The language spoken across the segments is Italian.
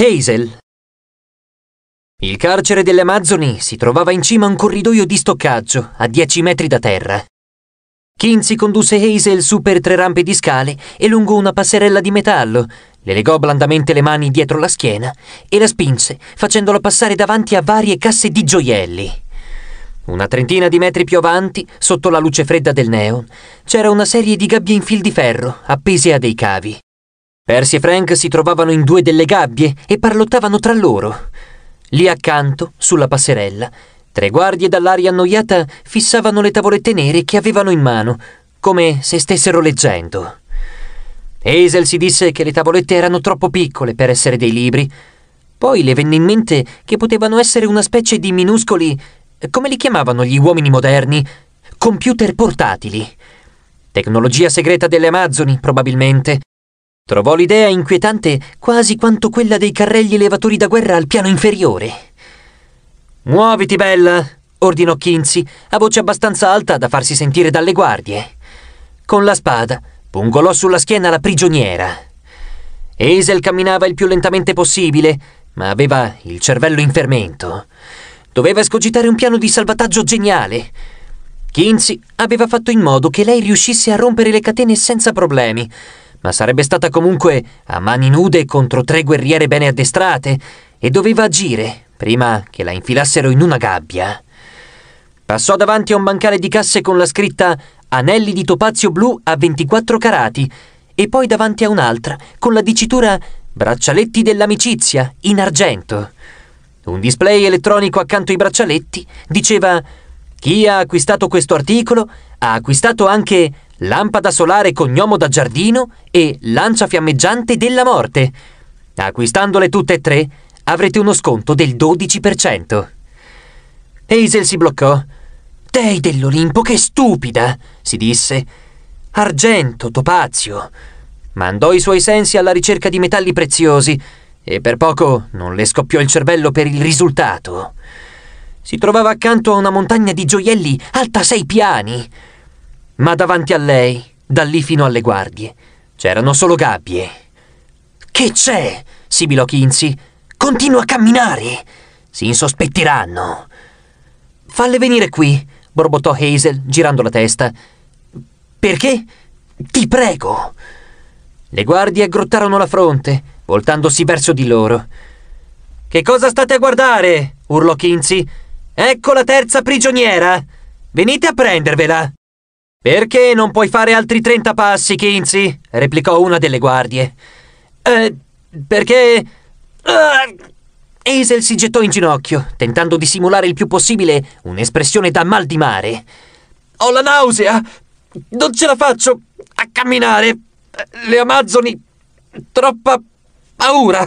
Hazel. Il carcere delle Amazzoni si trovava in cima a un corridoio di stoccaggio, a 10 metri da terra. Kinsey condusse Hazel su per tre rampe di scale e lungo una passerella di metallo, le legò blandamente le mani dietro la schiena e la spinse, facendola passare davanti a varie casse di gioielli. Una trentina di metri più avanti, sotto la luce fredda del neon, c'era una serie di gabbie in fil di ferro, appese a dei cavi. Percy e Frank si trovavano in due delle gabbie e parlottavano tra loro. Lì accanto, sulla passerella, tre guardie dall'aria annoiata fissavano le tavolette nere che avevano in mano, come se stessero leggendo. Hazel si disse che le tavolette erano troppo piccole per essere dei libri. Poi le venne in mente che potevano essere una specie di minuscoli, come li chiamavano gli uomini moderni, computer portatili. Tecnologia segreta delle Amazzoni, probabilmente. Trovò l'idea inquietante quasi quanto quella dei carrelli elevatori da guerra al piano inferiore. Muoviti, Bella! ordinò Kinsey, a voce abbastanza alta da farsi sentire dalle guardie. Con la spada pungolò sulla schiena la prigioniera. Hazel camminava il più lentamente possibile, ma aveva il cervello in fermento. Doveva escogitare un piano di salvataggio geniale. Kinsey aveva fatto in modo che lei riuscisse a rompere le catene senza problemi ma sarebbe stata comunque a mani nude contro tre guerriere bene addestrate e doveva agire prima che la infilassero in una gabbia. Passò davanti a un bancale di casse con la scritta Anelli di topazio blu a 24 carati e poi davanti a un'altra con la dicitura Braccialetti dell'amicizia in argento. Un display elettronico accanto ai braccialetti diceva Chi ha acquistato questo articolo ha acquistato anche Lampada solare cognomo da giardino e Lancia fiammeggiante della morte. Acquistandole tutte e tre avrete uno sconto del 12%. Hazel si bloccò. Dei dell'Olimpo, che stupida! si disse. Argento, topazio. Mandò i suoi sensi alla ricerca di metalli preziosi e per poco non le scoppiò il cervello per il risultato. Si trovava accanto a una montagna di gioielli alta sei piani ma davanti a lei, da lì fino alle guardie, c'erano solo gabbie. Che c'è? sibilò Kinsey. Continua a camminare. Si insospettiranno. Falle venire qui, borbottò Hazel, girando la testa. Perché? Ti prego. Le guardie aggrottarono la fronte, voltandosi verso di loro. Che cosa state a guardare? urlò Kinsey. Ecco la terza prigioniera. Venite a prendervela. Perché non puoi fare altri 30 passi, Kinsey? replicò una delle guardie. Eh, perché... Uh! Hazel si gettò in ginocchio, tentando di simulare il più possibile un'espressione da mal di mare. Ho la nausea! Non ce la faccio a camminare! Le Amazzoni... troppa paura!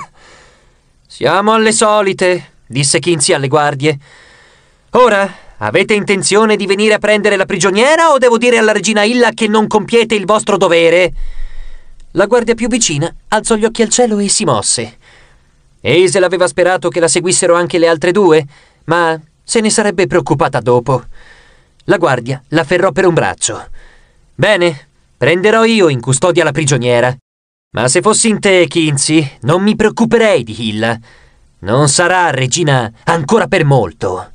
Siamo alle solite, disse Kinsey alle guardie. Ora Avete intenzione di venire a prendere la prigioniera o devo dire alla regina Illa che non compiete il vostro dovere? La guardia più vicina alzò gli occhi al cielo e si mosse. Hazel aveva sperato che la seguissero anche le altre due, ma se ne sarebbe preoccupata dopo. La guardia l'afferrò per un braccio. Bene, prenderò io in custodia la prigioniera. Ma se fossi in te, Kinsey, non mi preoccuperei di Hill. Non sarà regina ancora per molto.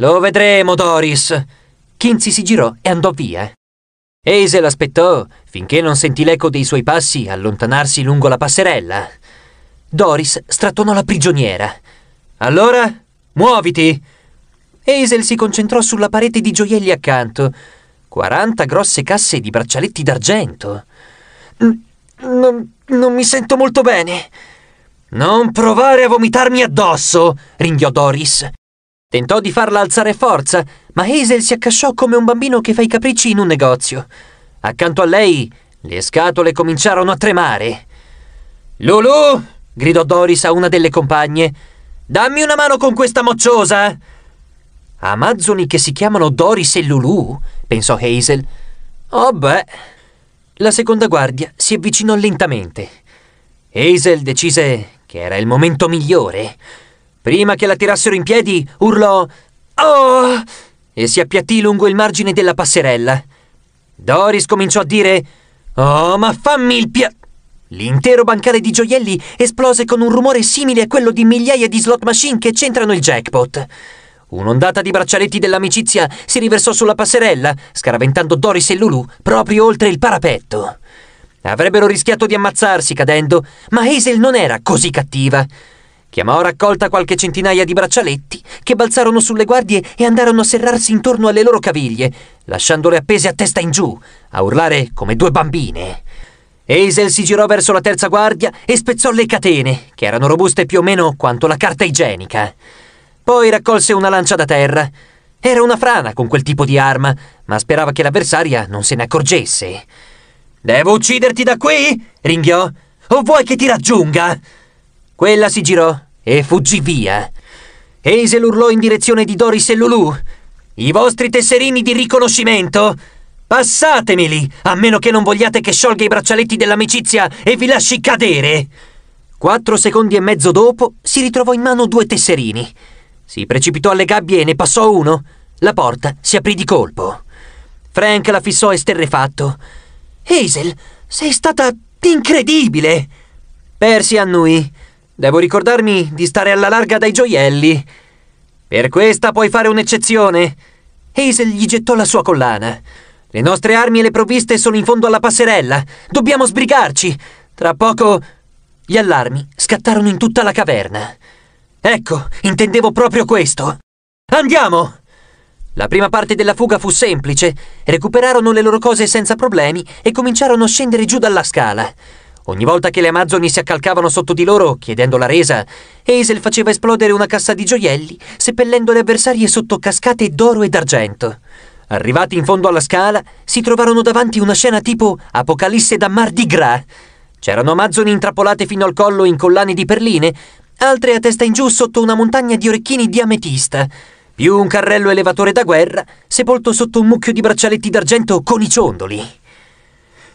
Lo vedremo, Doris. Kinsey si girò e andò via. Hazel aspettò finché non sentì l'eco dei suoi passi allontanarsi lungo la passerella. Doris strattonò la prigioniera. Allora, muoviti! Hazel si concentrò sulla parete di gioielli accanto. 40 grosse casse di braccialetti d'argento. Non, non mi sento molto bene. Non provare a vomitarmi addosso, ringhiò Doris. Tentò di farla alzare forza, ma Hazel si accasciò come un bambino che fa i capricci in un negozio. Accanto a lei le scatole cominciarono a tremare. Lulu! gridò Doris a una delle compagne. Dammi una mano con questa mocciosa! Amazzoni che si chiamano Doris e Lulu? pensò Hazel. Oh beh. La seconda guardia si avvicinò lentamente. Hazel decise che era il momento migliore. Prima che la tirassero in piedi, urlò Oh! e si appiattì lungo il margine della passerella. Doris cominciò a dire Oh, ma fammi il pia... L'intero bancale di gioielli esplose con un rumore simile a quello di migliaia di slot machine che centrano il jackpot. Un'ondata di braccialetti dell'amicizia si riversò sulla passerella, scaraventando Doris e Lulu proprio oltre il parapetto. Avrebbero rischiato di ammazzarsi cadendo, ma Hazel non era così cattiva. Chiamò a raccolta qualche centinaia di braccialetti che balzarono sulle guardie e andarono a serrarsi intorno alle loro caviglie, lasciandole appese a testa in giù, a urlare come due bambine. Hazel si girò verso la terza guardia e spezzò le catene, che erano robuste più o meno quanto la carta igienica. Poi raccolse una lancia da terra. Era una frana con quel tipo di arma, ma sperava che l'avversaria non se ne accorgesse. Devo ucciderti da qui? ringhiò. O vuoi che ti raggiunga? Quella si girò e fuggì via. Hazel urlò in direzione di Doris e Lulu. I vostri tesserini di riconoscimento? Passatemeli, a meno che non vogliate che sciolga i braccialetti dell'amicizia e vi lasci cadere. Quattro secondi e mezzo dopo si ritrovò in mano due tesserini. Si precipitò alle gabbie e ne passò uno. La porta si aprì di colpo. Frank la fissò esterrefatto. Hazel, sei stata incredibile! Percy annui. Devo ricordarmi di stare alla larga dai gioielli. Per questa puoi fare un'eccezione. Hazel gli gettò la sua collana. Le nostre armi e le provviste sono in fondo alla passerella. Dobbiamo sbrigarci. Tra poco... Gli allarmi scattarono in tutta la caverna. Ecco, intendevo proprio questo. Andiamo! La prima parte della fuga fu semplice. Recuperarono le loro cose senza problemi e cominciarono a scendere giù dalla scala. Ogni volta che le Amazzoni si accalcavano sotto di loro, chiedendo la resa, Hazel faceva esplodere una cassa di gioielli, seppellendo le avversarie sotto cascate d'oro e d'argento. Arrivati in fondo alla scala, si trovarono davanti una scena tipo Apocalisse da Mardi Gras. C'erano Amazzoni intrappolate fino al collo in collane di perline, altre a testa in giù sotto una montagna di orecchini di ametista, più un carrello elevatore da guerra, sepolto sotto un mucchio di braccialetti d'argento con i ciondoli.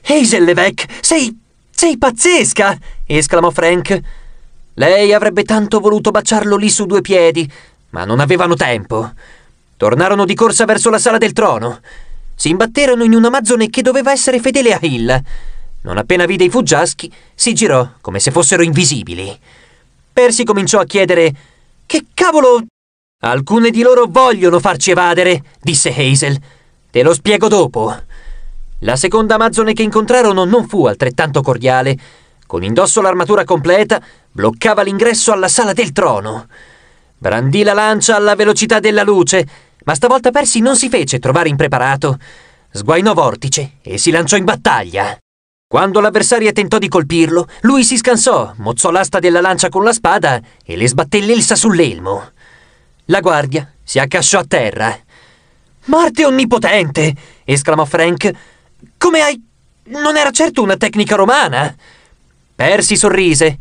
Hazel Levesque, sei sei pazzesca! esclamò Frank. Lei avrebbe tanto voluto baciarlo lì su due piedi, ma non avevano tempo. Tornarono di corsa verso la sala del trono. Si imbatterono in un amazzone che doveva essere fedele a Hill. Non appena vide i fuggiaschi, si girò come se fossero invisibili. Percy cominciò a chiedere: Che cavolo. Alcune di loro vogliono farci evadere, disse Hazel. Te lo spiego dopo. La seconda amazzone che incontrarono non fu altrettanto cordiale. Con indosso l'armatura completa, bloccava l'ingresso alla sala del trono. Brandì la lancia alla velocità della luce, ma stavolta Persi non si fece trovare impreparato. Sguainò vortice e si lanciò in battaglia. Quando l'avversaria tentò di colpirlo, lui si scansò, mozzò l'asta della lancia con la spada e le sbatté l'elsa sull'elmo. La guardia si accasciò a terra. Marte onnipotente! esclamò Frank come hai... Non era certo una tecnica romana. Persi sorrise.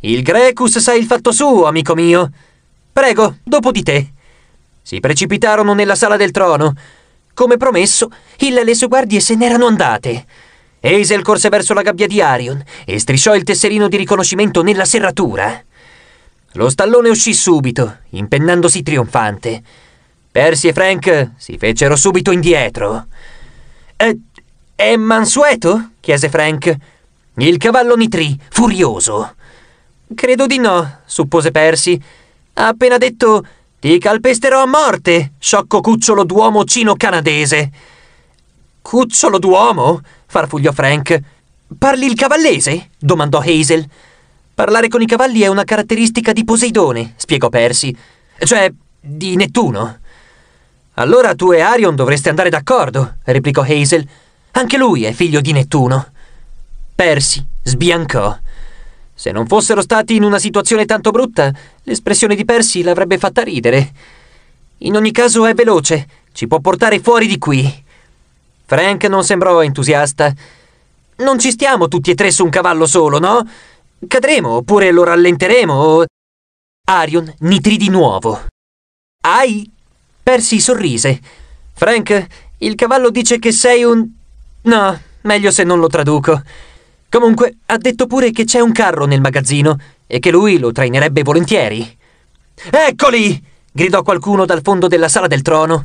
Il Grecus sa il fatto suo, amico mio. Prego, dopo di te. Si precipitarono nella sala del trono. Come promesso, Hill e le sue guardie se n'erano andate. Hazel corse verso la gabbia di Arion e strisciò il tesserino di riconoscimento nella serratura. Lo stallone uscì subito, impennandosi trionfante. Percy e Frank si fecero subito indietro. Eh, è mansueto? chiese Frank. Il cavallo nitrì, furioso. Credo di no, suppose Percy. Ha appena detto ti calpesterò a morte, sciocco cucciolo d'uomo cino canadese. Cucciolo d'uomo? farfugliò Frank. Parli il cavallese? domandò Hazel. Parlare con i cavalli è una caratteristica di Poseidone, spiegò Percy. Cioè, di Nettuno. Allora tu e Arion dovreste andare d'accordo, replicò Hazel. Anche lui è figlio di Nettuno. Persi sbiancò. Se non fossero stati in una situazione tanto brutta, l'espressione di Persi l'avrebbe fatta ridere. In ogni caso è veloce, ci può portare fuori di qui. Frank non sembrò entusiasta. Non ci stiamo tutti e tre su un cavallo solo, no? Cadremo, oppure lo rallenteremo, o... Arion nitrì di nuovo. Ai! Persi sorrise. Frank, il cavallo dice che sei un... No, meglio se non lo traduco. Comunque, ha detto pure che c'è un carro nel magazzino e che lui lo trainerebbe volentieri. Eccoli! gridò qualcuno dal fondo della sala del trono.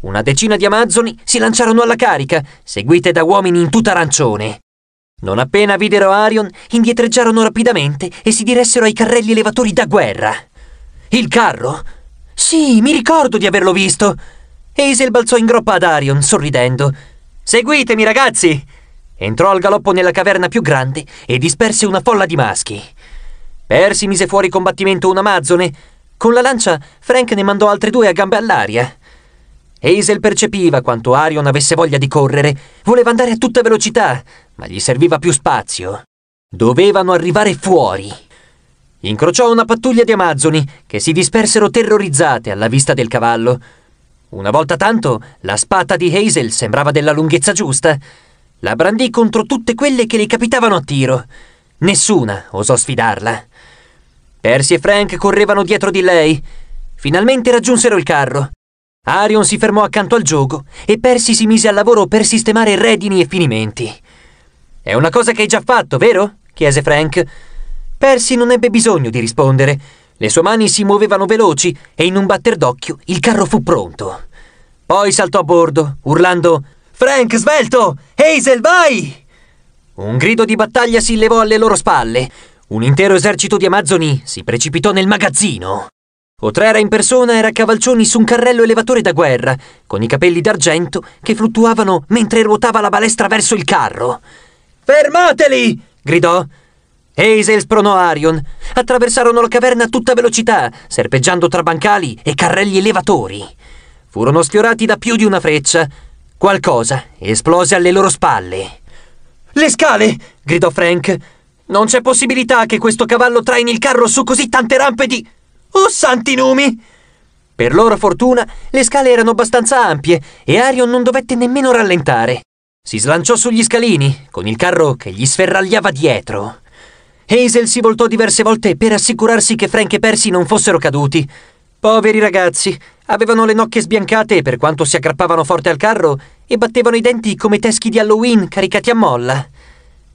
Una decina di amazzoni si lanciarono alla carica, seguite da uomini in tuta arancione. Non appena videro Arion, indietreggiarono rapidamente e si diressero ai carrelli elevatori da guerra. Il carro? Sì, mi ricordo di averlo visto. Eisel balzò in groppa ad Arion, sorridendo. Seguitemi, ragazzi! Entrò al galoppo nella caverna più grande e disperse una folla di maschi. Persi mise fuori combattimento un amazzone. Con la lancia, Frank ne mandò altre due a gambe all'aria. Hazel percepiva quanto Arion avesse voglia di correre. Voleva andare a tutta velocità, ma gli serviva più spazio. Dovevano arrivare fuori. Incrociò una pattuglia di amazzoni che si dispersero terrorizzate alla vista del cavallo. Una volta tanto, la spata di Hazel sembrava della lunghezza giusta. La brandì contro tutte quelle che le capitavano a tiro. Nessuna osò sfidarla. Percy e Frank correvano dietro di lei. Finalmente raggiunsero il carro. Arion si fermò accanto al gioco e Percy si mise al lavoro per sistemare redini e finimenti. È una cosa che hai già fatto, vero? chiese Frank. Percy non ebbe bisogno di rispondere. Le sue mani si muovevano veloci e in un batter d'occhio il carro fu pronto. Poi saltò a bordo, urlando Frank, svelto! Hazel, vai! Un grido di battaglia si levò alle loro spalle. Un intero esercito di amazzoni si precipitò nel magazzino. Otrera in persona era a cavalcioni su un carrello elevatore da guerra, con i capelli d'argento che fluttuavano mentre ruotava la balestra verso il carro. Fermateli! gridò. Hazel spronò Arion attraversarono la caverna a tutta velocità, serpeggiando tra bancali e carrelli elevatori. Furono sfiorati da più di una freccia. Qualcosa esplose alle loro spalle. Le scale! gridò Frank. Non c'è possibilità che questo cavallo traini il carro su così tante rampe di... Oh, santi numi! Per loro fortuna, le scale erano abbastanza ampie e Arion non dovette nemmeno rallentare. Si slanciò sugli scalini, con il carro che gli sferragliava dietro. Hazel si voltò diverse volte per assicurarsi che Frank e Percy non fossero caduti. Poveri ragazzi, avevano le nocche sbiancate per quanto si aggrappavano forte al carro e battevano i denti come teschi di Halloween caricati a molla.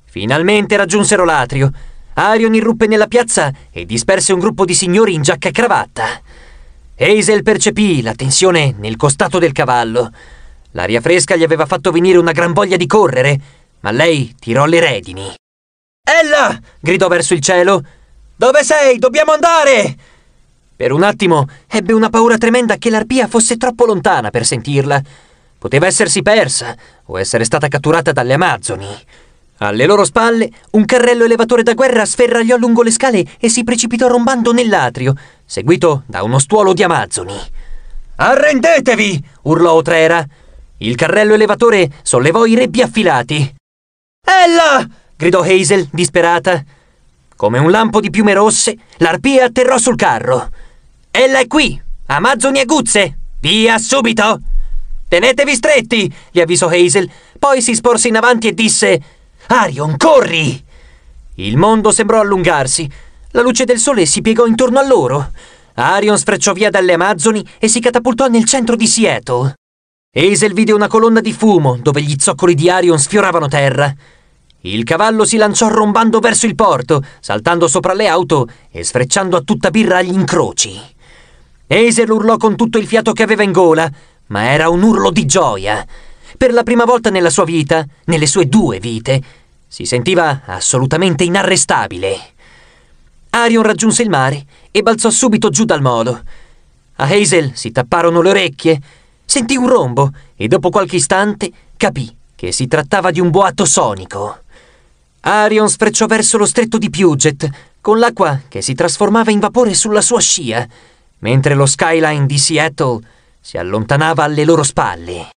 Finalmente raggiunsero l'atrio. Arion irruppe nella piazza e disperse un gruppo di signori in giacca e cravatta. Hazel percepì la tensione nel costato del cavallo. L'aria fresca gli aveva fatto venire una gran voglia di correre, ma lei tirò le redini. Ella! gridò verso il cielo. Dove sei? Dobbiamo andare! Per un attimo ebbe una paura tremenda che l'arpia fosse troppo lontana per sentirla. Poteva essersi persa o essere stata catturata dalle Amazzoni. Alle loro spalle, un carrello elevatore da guerra sferragliò lungo le scale e si precipitò rombando nell'atrio, seguito da uno stuolo di amazzoni. Arrendetevi! urlò Otrera. Il carrello elevatore sollevò i rebbi affilati. Ella! gridò Hazel, disperata. Come un lampo di piume rosse, l'arpia atterrò sul carro. Ella è qui, Amazzoni e Guzze! Via subito! Tenetevi stretti, gli avvisò Hazel, poi si sporse in avanti e disse: Arion, corri! Il mondo sembrò allungarsi. La luce del sole si piegò intorno a loro. Arion sfrecciò via dalle Amazzoni e si catapultò nel centro di Seattle. Hazel vide una colonna di fumo dove gli zoccoli di Arion sfioravano terra. Il cavallo si lanciò rombando verso il porto, saltando sopra le auto e sfrecciando a tutta birra gli incroci. Hazel urlò con tutto il fiato che aveva in gola, ma era un urlo di gioia. Per la prima volta nella sua vita, nelle sue due vite, si sentiva assolutamente inarrestabile. Arion raggiunse il mare e balzò subito giù dal molo. A Hazel si tapparono le orecchie, sentì un rombo e dopo qualche istante capì che si trattava di un boato sonico. Arion sprecciò verso lo stretto di Puget, con l'acqua che si trasformava in vapore sulla sua scia, mentre lo skyline di Seattle si allontanava alle loro spalle.